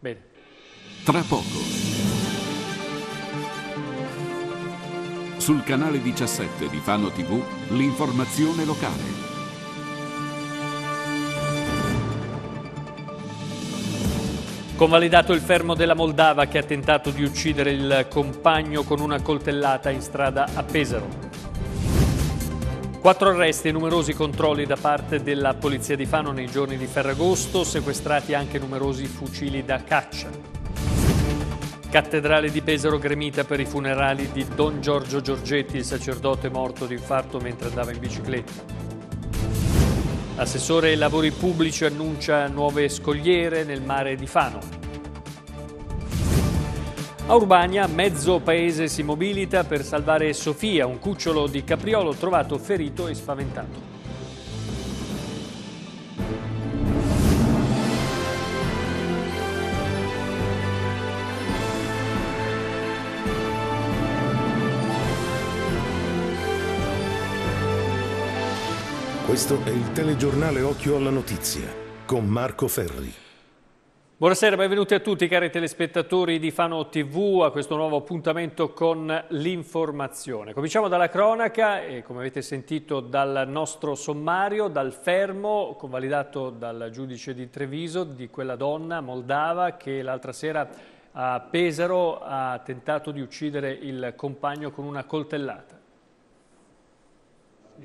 Bene. Tra poco. Sul canale 17 di Fano TV, l'informazione locale. Convalidato il fermo della Moldava che ha tentato di uccidere il compagno con una coltellata in strada a Pesaro. Quattro arresti e numerosi controlli da parte della polizia di Fano nei giorni di Ferragosto, sequestrati anche numerosi fucili da caccia. Cattedrale di Pesaro gremita per i funerali di Don Giorgio Giorgetti, il sacerdote morto di infarto mentre andava in bicicletta. Assessore ai lavori pubblici annuncia nuove scogliere nel mare di Fano. A Urbania mezzo paese si mobilita per salvare Sofia, un cucciolo di capriolo trovato ferito e spaventato. Questo è il telegiornale Occhio alla Notizia con Marco Ferri. Buonasera, benvenuti a tutti cari telespettatori di Fano TV a questo nuovo appuntamento con l'informazione. Cominciamo dalla cronaca e come avete sentito dal nostro sommario, dal fermo convalidato dal giudice di Treviso di quella donna moldava che l'altra sera a Pesaro ha tentato di uccidere il compagno con una coltellata.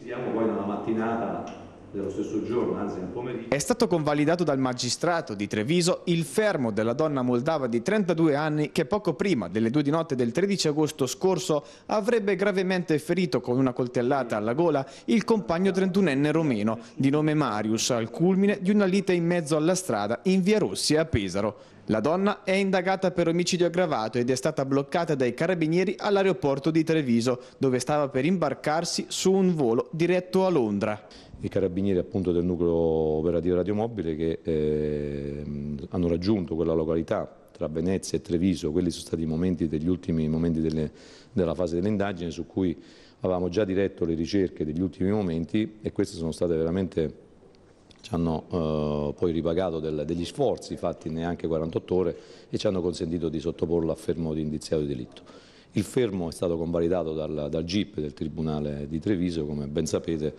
Siamo poi nella mattinata dello stesso giorno, anzi nel pomeriggio. È stato convalidato dal magistrato di Treviso il fermo della donna moldava di 32 anni che poco prima delle due di notte del 13 agosto scorso avrebbe gravemente ferito con una coltellata alla gola il compagno 31enne romeno di nome Marius al culmine di una lite in mezzo alla strada in via Rossi a Pesaro. La donna è indagata per omicidio aggravato ed è stata bloccata dai carabinieri all'aeroporto di Treviso, dove stava per imbarcarsi su un volo diretto a Londra. I carabinieri appunto del nucleo operativo radiomobile che eh, hanno raggiunto quella località tra Venezia e Treviso, quelli sono stati i momenti degli ultimi momenti delle, della fase dell'indagine su cui avevamo già diretto le ricerche degli ultimi momenti e queste sono state veramente ci hanno eh, poi ripagato del, degli sforzi fatti neanche 48 ore e ci hanno consentito di sottoporlo a fermo di indiziato di delitto. Il fermo è stato convalidato dal, dal GIP del Tribunale di Treviso, come ben sapete,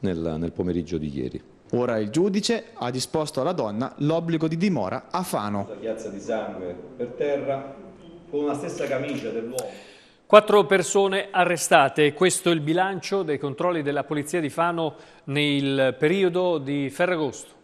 nel, nel pomeriggio di ieri. Ora il giudice ha disposto alla donna l'obbligo di dimora a Fano. La piazza di sangue per terra con la stessa camicia dell'uomo. Quattro persone arrestate, questo è il bilancio dei controlli della Polizia di Fano nel periodo di Ferragosto.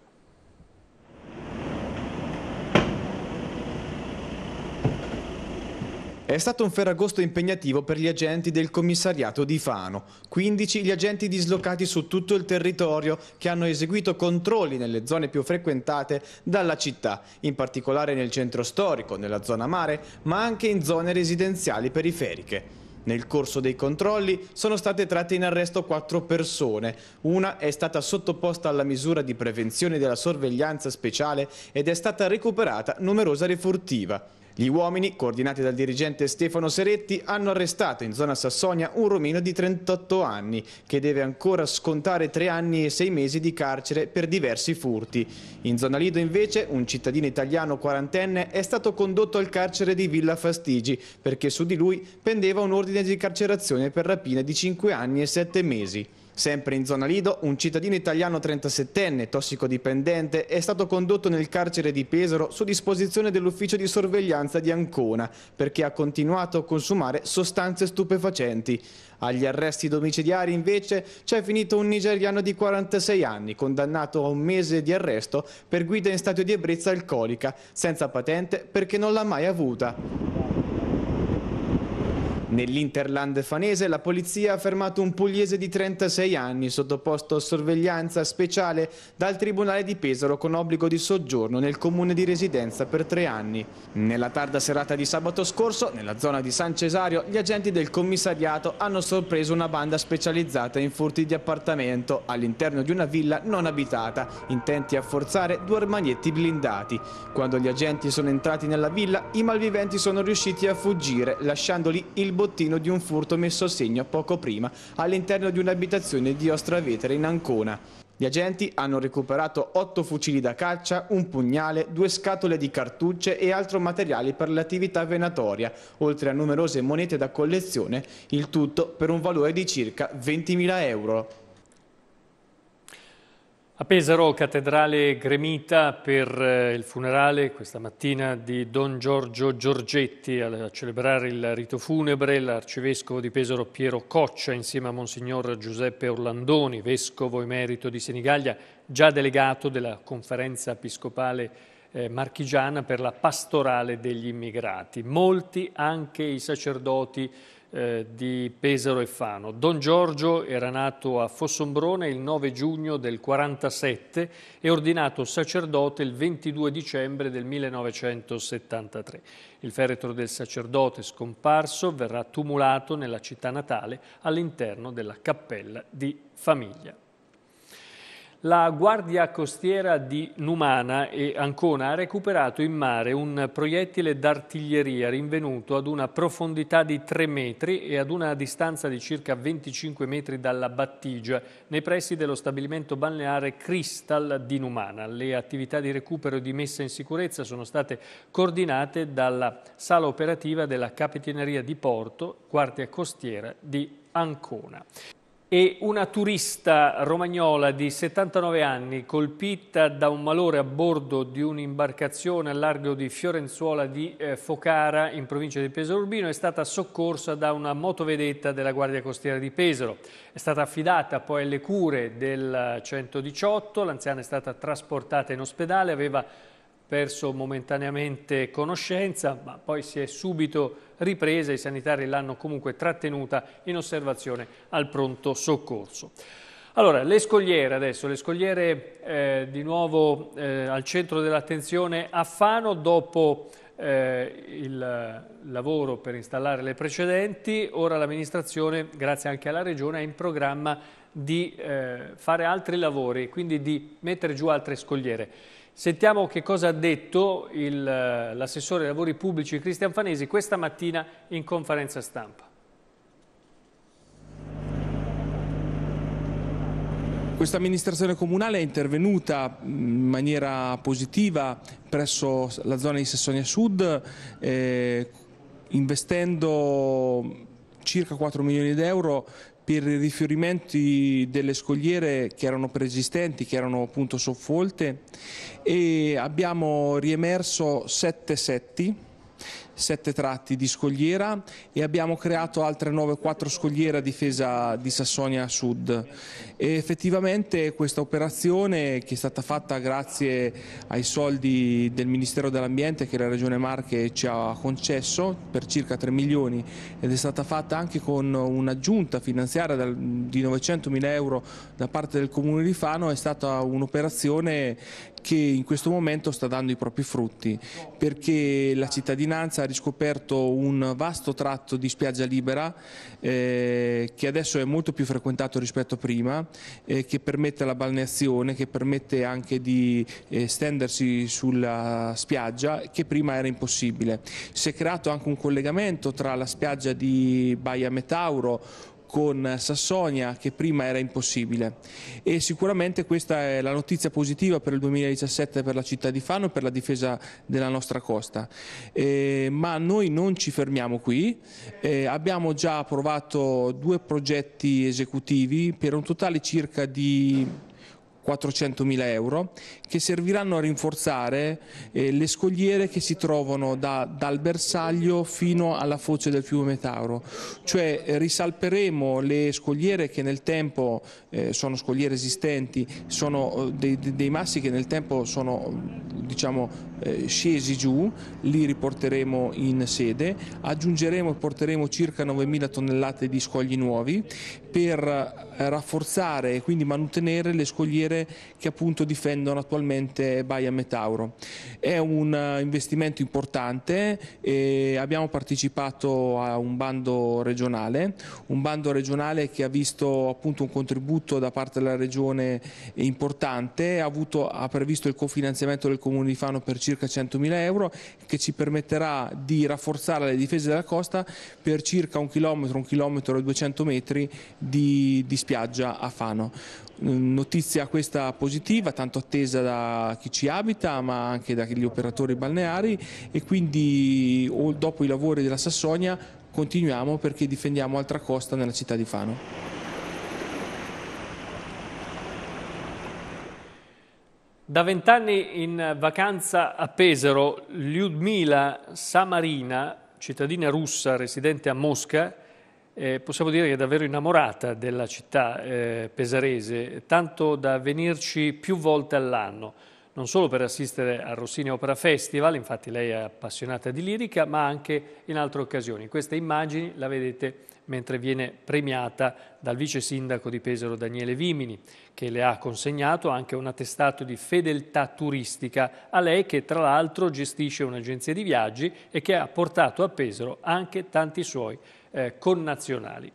È stato un ferragosto impegnativo per gli agenti del commissariato di Fano. 15 gli agenti dislocati su tutto il territorio che hanno eseguito controlli nelle zone più frequentate dalla città, in particolare nel centro storico, nella zona mare, ma anche in zone residenziali periferiche. Nel corso dei controlli sono state tratte in arresto quattro persone. Una è stata sottoposta alla misura di prevenzione della sorveglianza speciale ed è stata recuperata numerosa refurtiva. Gli uomini, coordinati dal dirigente Stefano Seretti, hanno arrestato in zona Sassonia un romeno di 38 anni che deve ancora scontare 3 anni e 6 mesi di carcere per diversi furti. In zona Lido invece un cittadino italiano quarantenne è stato condotto al carcere di Villa Fastigi perché su di lui pendeva un ordine di carcerazione per rapina di 5 anni e 7 mesi. Sempre in zona Lido, un cittadino italiano 37enne, tossicodipendente, è stato condotto nel carcere di Pesaro su disposizione dell'ufficio di sorveglianza di Ancona perché ha continuato a consumare sostanze stupefacenti. Agli arresti domiciliari invece c'è finito un nigeriano di 46 anni condannato a un mese di arresto per guida in stato di ebbrezza alcolica, senza patente perché non l'ha mai avuta. Nell'Interland fanese la polizia ha fermato un pugliese di 36 anni sottoposto a sorveglianza speciale dal Tribunale di Pesaro con obbligo di soggiorno nel comune di residenza per tre anni. Nella tarda serata di sabato scorso, nella zona di San Cesario, gli agenti del commissariato hanno sorpreso una banda specializzata in furti di appartamento all'interno di una villa non abitata, intenti a forzare due armagnetti blindati. Quando gli agenti sono entrati nella villa, i malviventi sono riusciti a fuggire, lasciandoli il bottino bottino di un furto messo a segno poco prima all'interno di un'abitazione di Ostravetere in Ancona. Gli agenti hanno recuperato otto fucili da caccia, un pugnale, due scatole di cartucce e altro materiale per l'attività venatoria, oltre a numerose monete da collezione, il tutto per un valore di circa 20.000 euro. A Pesaro, cattedrale gremita per eh, il funerale questa mattina di Don Giorgio Giorgetti. A celebrare il rito funebre l'arcivescovo di Pesaro Piero Coccia insieme a Monsignor Giuseppe Orlandoni, vescovo emerito di Senigallia, già delegato della conferenza episcopale eh, marchigiana per la pastorale degli immigrati. Molti anche i sacerdoti eh, di Pesaro e Fano. Don Giorgio era nato a Fossombrone il 9 giugno del 47 e ordinato sacerdote il 22 dicembre del 1973. Il feretro del sacerdote scomparso verrà tumulato nella città natale all'interno della cappella di famiglia. La Guardia Costiera di Numana e Ancona ha recuperato in mare un proiettile d'artiglieria rinvenuto ad una profondità di 3 metri e ad una distanza di circa 25 metri dalla battigia nei pressi dello stabilimento balneare Crystal di Numana. Le attività di recupero e di messa in sicurezza sono state coordinate dalla sala operativa della Capitaneria di Porto, Guardia Costiera di Ancona e una turista romagnola di 79 anni colpita da un malore a bordo di un'imbarcazione al largo di Fiorenzuola di eh, Focara in provincia di Pesaro Urbino è stata soccorsa da una motovedetta della Guardia Costiera di Pesaro. È stata affidata poi alle cure del 118, l'anziana è stata trasportata in ospedale, aveva perso momentaneamente conoscenza, ma poi si è subito ripresa, i sanitari l'hanno comunque trattenuta in osservazione al pronto soccorso. Allora, le scogliere adesso, le scogliere eh, di nuovo eh, al centro dell'attenzione a Fano dopo eh, il lavoro per installare le precedenti, ora l'amministrazione, grazie anche alla Regione, è in programma di eh, fare altri lavori, quindi di mettere giù altre scogliere. Sentiamo che cosa ha detto eh, l'assessore ai lavori pubblici Cristian Fanesi questa mattina in conferenza stampa. Questa amministrazione comunale è intervenuta mm, in maniera positiva presso la zona di Sassonia Sud eh, investendo circa 4 milioni di euro per i rifiorimenti delle scogliere che erano preesistenti, che erano appunto soffolte e abbiamo riemerso sette setti sette tratti di scogliera e abbiamo creato altre 9-4 scogliere a difesa di Sassonia Sud. E effettivamente questa operazione che è stata fatta grazie ai soldi del Ministero dell'Ambiente che la Regione Marche ci ha concesso per circa 3 milioni ed è stata fatta anche con un'aggiunta finanziaria di 900 mila euro da parte del Comune di Fano, è stata un'operazione che in questo momento sta dando i propri frutti perché la cittadinanza ha riscoperto un vasto tratto di spiaggia libera eh, che adesso è molto più frequentato rispetto a prima, eh, che permette la balneazione, che permette anche di eh, stendersi sulla spiaggia che prima era impossibile. Si è creato anche un collegamento tra la spiaggia di Baia Metauro con Sassonia che prima era impossibile e sicuramente questa è la notizia positiva per il 2017 per la città di Fano e per la difesa della nostra costa. Eh, ma noi non ci fermiamo qui, eh, abbiamo già approvato due progetti esecutivi per un totale circa di 400.000 euro che serviranno a rinforzare eh, le scogliere che si trovano da, dal bersaglio fino alla foce del fiume Tauro, cioè eh, risalperemo le scogliere che nel tempo eh, sono scogliere esistenti, sono eh, dei, dei, massi che nel tempo sono diciamo, eh, scesi giù, li riporteremo in sede, aggiungeremo e porteremo circa 9.000 tonnellate di scogli nuovi per eh, rafforzare e quindi mantenere le scogliere banchiere che appunto difendono attualmente Baia Metauro. È un eh, investimento importante, e abbiamo partecipato a un bando regionale, un bando regionale che ha visto appunto un contributo da parte della regione importante, ha, avuto, ha previsto il cofinanziamento del comune di Fano per circa 100.000 euro che ci permetterà di rafforzare le difese della costa per circa un chilometro, un chilometro e 200 metri di, di spiaggia a Fano. Notizia questa questa positiva, tanto attesa da chi ci abita ma anche dagli operatori balneari e quindi dopo i lavori della Sassonia continuiamo perché difendiamo Altra Costa nella città di Fano. Da vent'anni in vacanza a Pesaro, Lyudmila Samarina, cittadina russa residente a Mosca, eh, possiamo dire che è davvero innamorata della città eh, pesarese, tanto da venirci più volte all'anno, non solo per assistere al Rossini Opera Festival, infatti lei è appassionata di lirica, ma anche in altre occasioni. Queste immagini la vedete mentre viene premiata dal vice sindaco di Pesaro Daniele Vimini, che le ha consegnato anche un attestato di fedeltà turistica a lei che tra l'altro gestisce un'agenzia di viaggi e che ha portato a Pesaro anche tanti suoi eh, connazionali.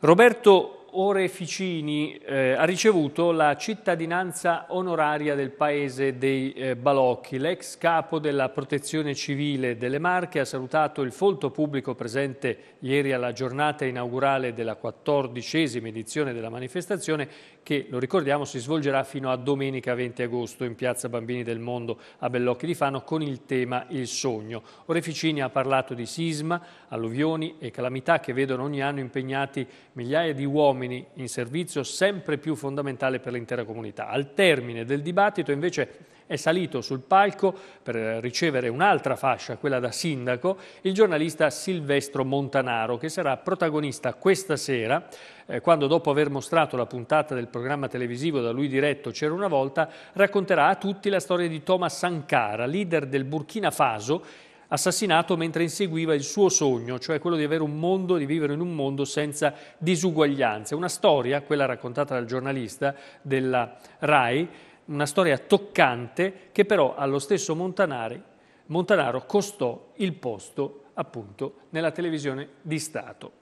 Roberto Oreficini eh, ha ricevuto la cittadinanza onoraria del paese dei eh, Balocchi. L'ex capo della protezione civile delle Marche ha salutato il folto pubblico presente ieri alla giornata inaugurale della quattordicesima edizione della manifestazione che, lo ricordiamo, si svolgerà fino a domenica 20 agosto in piazza Bambini del Mondo a Bellocchi di Fano con il tema Il sogno. Oreficini ha parlato di sisma, alluvioni e calamità che vedono ogni anno impegnati migliaia di uomini uomini in servizio sempre più fondamentale per l'intera comunità. Al termine del dibattito invece è salito sul palco per ricevere un'altra fascia, quella da sindaco, il giornalista Silvestro Montanaro, che sarà protagonista questa sera, eh, quando dopo aver mostrato la puntata del programma televisivo da lui diretto C'era una volta, racconterà a tutti la storia di Thomas Sankara, leader del Burkina Faso assassinato mentre inseguiva il suo sogno, cioè quello di avere un mondo, di vivere in un mondo senza disuguaglianze. Una storia, quella raccontata dal giornalista della RAI, una storia toccante che però allo stesso Montanari, Montanaro costò il posto appunto nella televisione di Stato.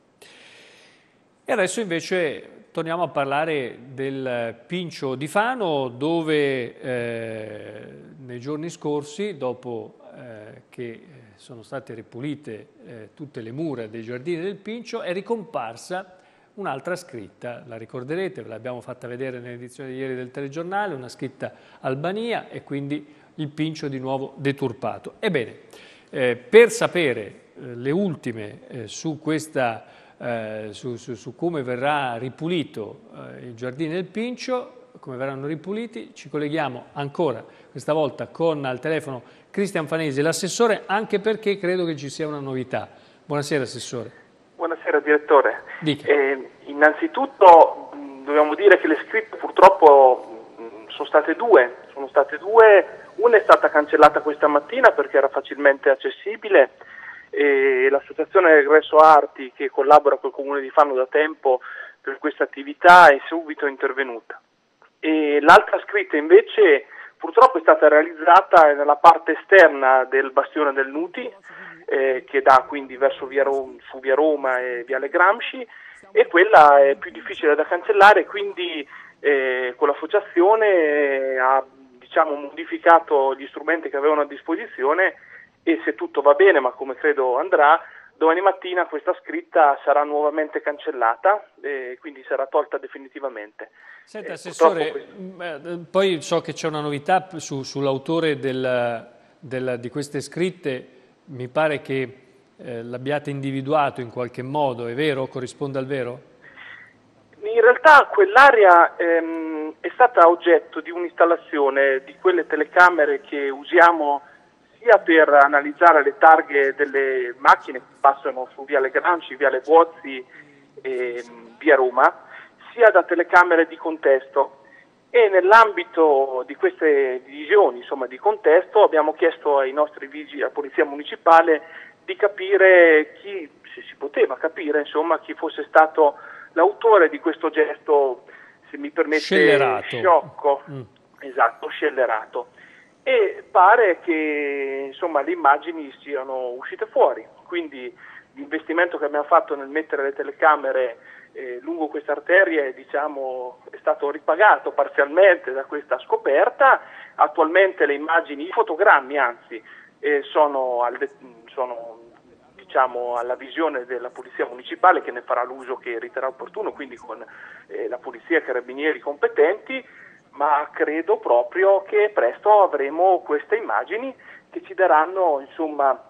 E adesso invece torniamo a parlare del Pincio di Fano dove eh, nei giorni scorsi, dopo eh, che eh, sono state ripulite eh, tutte le mura dei giardini del Pincio, è ricomparsa un'altra scritta, la ricorderete, ve l'abbiamo fatta vedere nell'edizione di ieri del telegiornale, una scritta Albania e quindi il Pincio di nuovo deturpato. Ebbene, eh, per sapere eh, le ultime su questa eh, su, su, su, come verrà ripulito eh, il giardino del Pincio, come verranno ripuliti. Ci colleghiamo ancora questa volta con al telefono Cristian Fanesi, l'assessore, anche perché credo che ci sia una novità. Buonasera assessore. Buonasera direttore. Eh, innanzitutto dobbiamo dire che le script purtroppo sono state due, sono state due, una è stata cancellata questa mattina perché era facilmente accessibile e l'associazione Regresso Arti che collabora col comune di Fanno da tempo per questa attività è subito intervenuta e l'altra scritta invece purtroppo è stata realizzata nella parte esterna del bastione del Nuti eh, che dà quindi verso via Rom- su via Roma e viale Gramsci e quella è più difficile da cancellare quindi eh, con l'associazione eh, ha diciamo, modificato gli strumenti che avevano a disposizione e se tutto va bene ma come credo andrà Domani mattina questa scritta sarà nuovamente cancellata e quindi sarà tolta definitivamente. Senta, eh, Assessore, questo... Mm, eh, poi so che c'è una novità su, sull'autore del, del, di queste scritte, mi pare che eh, l'abbiate individuato in qualche modo, è vero? Corrisponde al vero? In realtà quell'area ehm, è stata oggetto di un'installazione di quelle telecamere che usiamo sia per analizzare le targhe delle macchine che passano su Via Le Granci, Via Le Buozzi e mm, Via Roma, sia da telecamere di contesto. E nell'ambito di queste visioni insomma, di contesto abbiamo chiesto ai nostri vigili, alla Polizia Municipale, di capire chi, se si poteva capire, insomma, chi fosse stato l'autore di questo gesto, se mi permette, scellerato. sciocco. Mm. Esatto, scellerato e pare che insomma, le immagini siano uscite fuori. Quindi l'investimento che abbiamo fatto nel mettere le telecamere eh, lungo queste arterie diciamo, è stato ripagato parzialmente da questa scoperta. Attualmente le immagini, i fotogrammi anzi, eh, sono, de- sono diciamo, alla visione della Polizia Municipale che ne farà l'uso che riterrà opportuno, quindi con eh, la Polizia e i Carabinieri competenti ma credo proprio che presto avremo queste immagini che ci daranno insomma,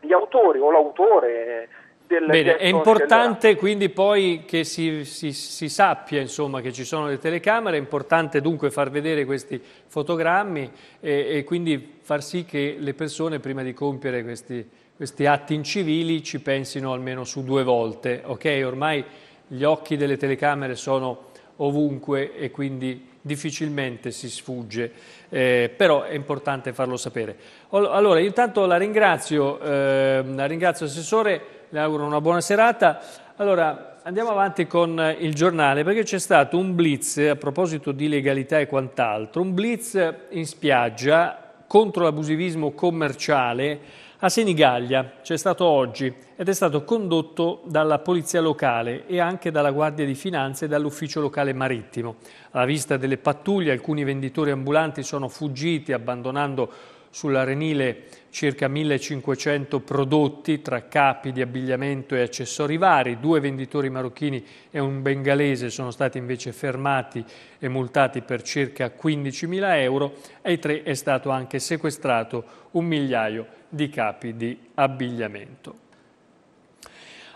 gli autori o l'autore del Bene, è importante della... quindi poi che si, si, si sappia insomma, che ci sono le telecamere, è importante dunque far vedere questi fotogrammi e, e quindi far sì che le persone prima di compiere questi, questi atti incivili ci pensino almeno su due volte, ok? Ormai gli occhi delle telecamere sono ovunque e quindi difficilmente si sfugge, eh, però è importante farlo sapere. Allora, intanto la ringrazio, eh, la ringrazio Assessore, le auguro una buona serata. Allora, andiamo avanti con il giornale, perché c'è stato un blitz, a proposito di legalità e quant'altro, un blitz in spiaggia contro l'abusivismo commerciale a Senigallia c'è stato oggi ed è stato condotto dalla Polizia Locale e anche dalla Guardia di Finanza e dall'Ufficio Locale Marittimo. Alla vista delle pattuglie alcuni venditori ambulanti sono fuggiti abbandonando sull'arenile circa 1500 prodotti tra capi di abbigliamento e accessori vari. Due venditori marocchini e un bengalese sono stati invece fermati e multati per circa 15.000 euro. Ai tre è stato anche sequestrato un migliaio di di capi di abbigliamento.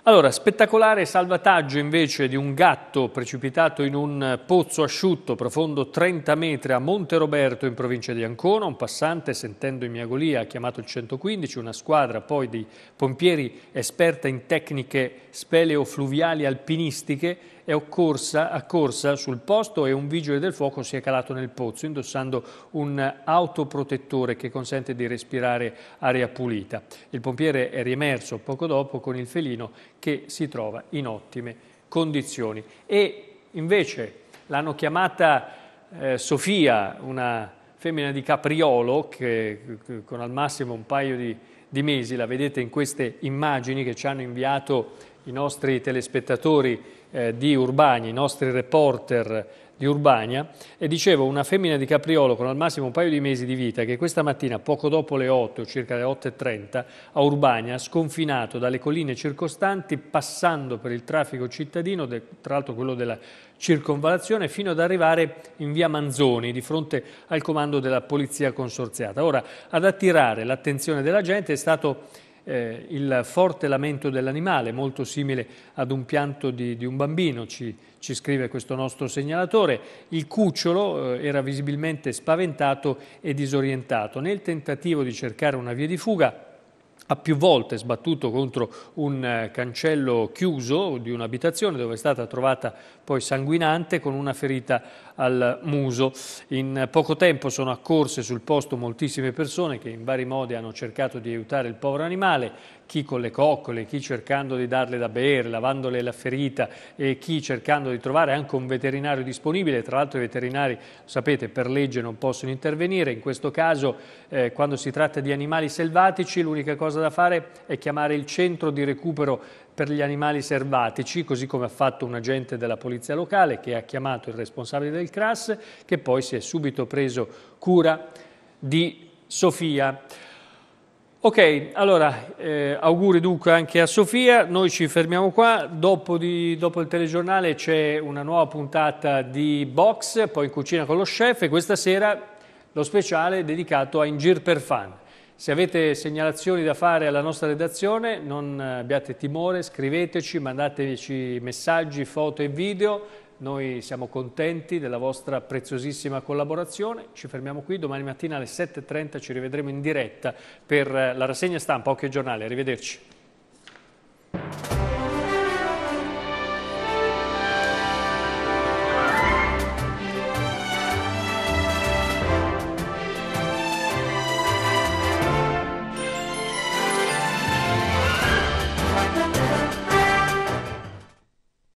Allora, spettacolare salvataggio invece di un gatto precipitato in un pozzo asciutto profondo 30 metri a Monte Roberto in provincia di Ancona. Un passante, sentendo in miagolia, ha chiamato il 115, una squadra poi di pompieri esperta in tecniche speleofluviali alpinistiche è occorsa, accorsa sul posto e un vigile del fuoco si è calato nel pozzo indossando un autoprotettore che consente di respirare aria pulita. Il pompiere è riemerso poco dopo con il felino che si trova in ottime condizioni. E invece l'hanno chiamata eh, Sofia, una femmina di Capriolo che, con al massimo un paio di di mesi, la vedete in queste immagini che ci hanno inviato i nostri telespettatori eh, di Urbania, i nostri reporter di Urbania, e dicevo una femmina di Capriolo con al massimo un paio di mesi di vita che questa mattina, poco dopo le 8, circa le 8.30, a Urbania sconfinato dalle colline circostanti, passando per il traffico cittadino, tra l'altro quello della circonvalazione, fino ad arrivare in via Manzoni, di fronte al comando della Polizia Consorziata. Ora, ad attirare l'attenzione della gente è stato eh, il forte lamento dell'animale, molto simile ad un pianto di, di un bambino, ci, ci, scrive questo nostro segnalatore. Il cucciolo eh, era visibilmente spaventato e disorientato. Nel tentativo di cercare una via di fuga, ha più volte sbattuto contro un eh, cancello chiuso di un'abitazione dove è stata trovata poi sanguinante con una ferita al muso. In poco tempo sono accorse sul posto moltissime persone che in vari modi hanno cercato di aiutare il povero animale, chi con le coccole, chi cercando di darle da bere, lavandole la ferita e chi cercando di trovare anche un veterinario disponibile. Tra l'altro i veterinari, sapete, per legge non possono intervenire. In questo caso, eh, quando si tratta di animali selvatici, l'unica cosa da fare è chiamare il centro di recupero per gli animali selvatici, così come ha fatto un agente della polizia locale che ha chiamato il responsabile del CRAS, che poi si è subito preso cura di Sofia. Ok, allora eh, auguri dunque anche a Sofia, noi ci fermiamo qua, dopo, di, dopo il telegiornale c'è una nuova puntata di Box, poi in cucina con lo chef e questa sera lo speciale dedicato a Ingir per Fan. Se avete segnalazioni da fare alla nostra redazione non eh, abbiate timore, scriveteci, mandateci messaggi, foto e video, noi siamo contenti della vostra preziosissima collaborazione, ci fermiamo qui, domani mattina alle 7.30 ci rivedremo in diretta per eh, la rassegna stampa Occhio Giornale, arrivederci.